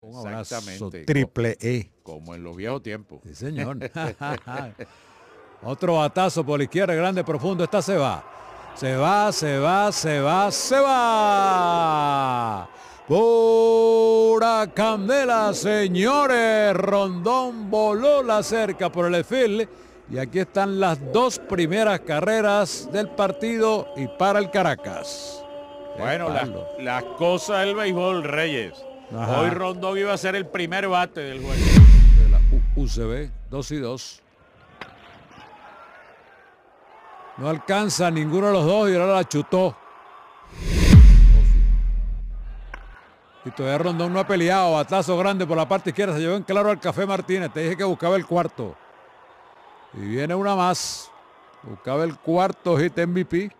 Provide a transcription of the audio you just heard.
Un abrazo triple E. Como en los viejos tiempos. Sí, señor. Otro batazo por la izquierda, grande, profundo. Esta se va. Se va, se va, se va, se va. Pura candela, señores. Rondón voló la cerca por el esfil. Y aquí están las dos primeras carreras del partido y para el Caracas. Bueno, las cosas del béisbol, Reyes. Hoy Rondón iba a ser el primer bate del juego. De la UCB, 2 y 2. No alcanza ninguno de los dos y ahora la chutó. Y todavía Rondón no ha peleado. Batazo grande por la parte izquierda. Se llevó en claro al Café Martínez. Te dije que buscaba el cuarto. Y viene una más. Buscaba el cuarto hit MVP.